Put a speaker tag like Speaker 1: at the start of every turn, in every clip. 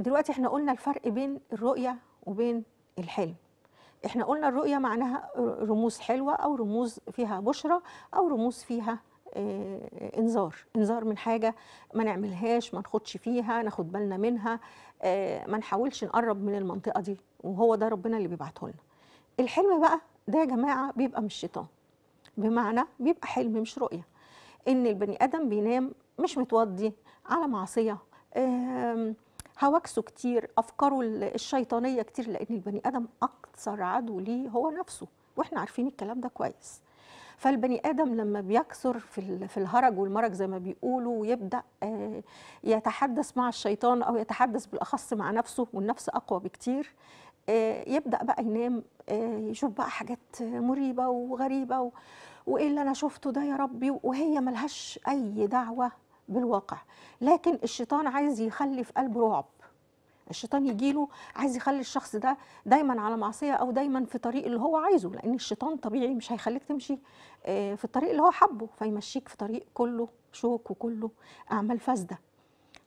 Speaker 1: دلوقتي احنا قلنا الفرق بين الرؤية وبين الحلم احنا قلنا الرؤية معناها رموز حلوة أو رموز فيها بشرة أو رموز فيها آه انذار انذار من حاجه ما نعملهاش ما نخدش فيها ناخد بالنا منها آه ما نحاولش نقرب من المنطقه دي وهو ده ربنا اللي بيبعته لنا الحلم بقى ده يا جماعه بيبقى مش شيطان بمعنى بيبقى حلم مش رؤيه ان البني ادم بينام مش متوضي على معصيه آه هواكسه كتير افكاره الشيطانيه كتير لان البني ادم اكثر عدو ليه هو نفسه واحنا عارفين الكلام ده كويس فالبني ادم لما بيكثر في في الهرج والمرج زي ما بيقولوا ويبدا آه، يتحدث مع الشيطان او يتحدث بالاخص مع نفسه والنفس اقوى بكتير آه، يبدا بقى ينام آه، يشوف بقى حاجات مريبه وغريبه وايه اللي انا شفته ده يا ربي وهي ملهاش اي دعوه بالواقع لكن الشيطان عايز يخلي في قلبه رعب الشيطان يجيله عايز يخلي الشخص ده دايما على معصيه او دايما في طريق اللي هو عايزه لان الشيطان طبيعي مش هيخليك تمشي آه، في الطريق اللي هو حبه فيمشيك في طريق كله شوك وكله اعمال فاسده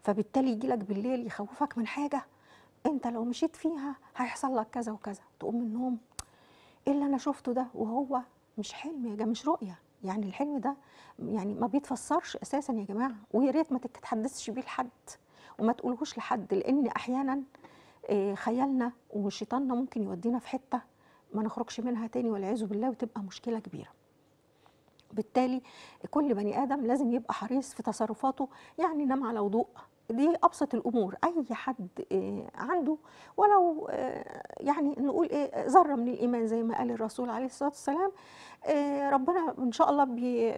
Speaker 1: فبالتالي يجي لك بالليل يخوفك من حاجه انت لو مشيت فيها هيحصل لك كذا وكذا تقوم من النوم ايه اللي انا شفته ده وهو مش حلم يا جماعه مش رؤيه يعني الحلم ده يعني ما بيتفسرش اساسا يا جماعه ويا ريت ما تتحدثش بيه لحد وما تقولهوش لحد لان احيانا آه، خيالنا وشيطاننا ممكن يودينا في حته ما نخرجش منها تاني والعياذ بالله وتبقى مشكله كبيره بالتالي كل بني ادم لازم يبقى حريص في تصرفاته يعني نام على وضوء دي ابسط الامور اي حد آه، عنده ولو آه، يعني نقول ايه ذره من الايمان زي ما قال الرسول عليه الصلاه والسلام آه، ربنا ان شاء الله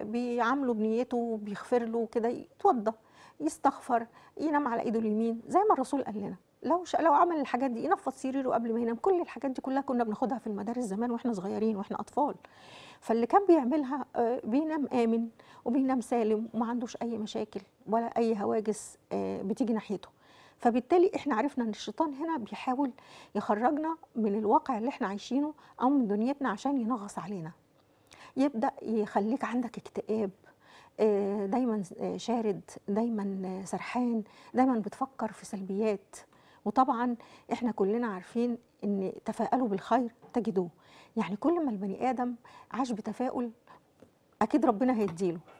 Speaker 1: بيعامله بنيته وبيغفر له كده يتوضى يستغفر ينام على ايده اليمين زي ما الرسول قال لنا لو ش... لو عمل الحاجات دي ينفض سريره قبل ما ينام كل الحاجات دي كلها كنا بناخدها في المدارس زمان واحنا صغيرين واحنا اطفال فاللي كان بيعملها آه، بينام امن وبينام سالم وما عندوش اي مشاكل ولا اي هواجس آه، بتيجي ناحيته فبالتالي احنا عرفنا ان الشيطان هنا بيحاول يخرجنا من الواقع اللي احنا عايشينه او من دنيتنا عشان ينغص علينا يبدا يخليك عندك اكتئاب آه، دايما شارد دايما سرحان دايما بتفكر في سلبيات وطبعا احنا كلنا عارفين ان تفائلوا بالخير تجدوه يعني كل ما البني ادم عاش بتفاؤل اكيد ربنا هيديله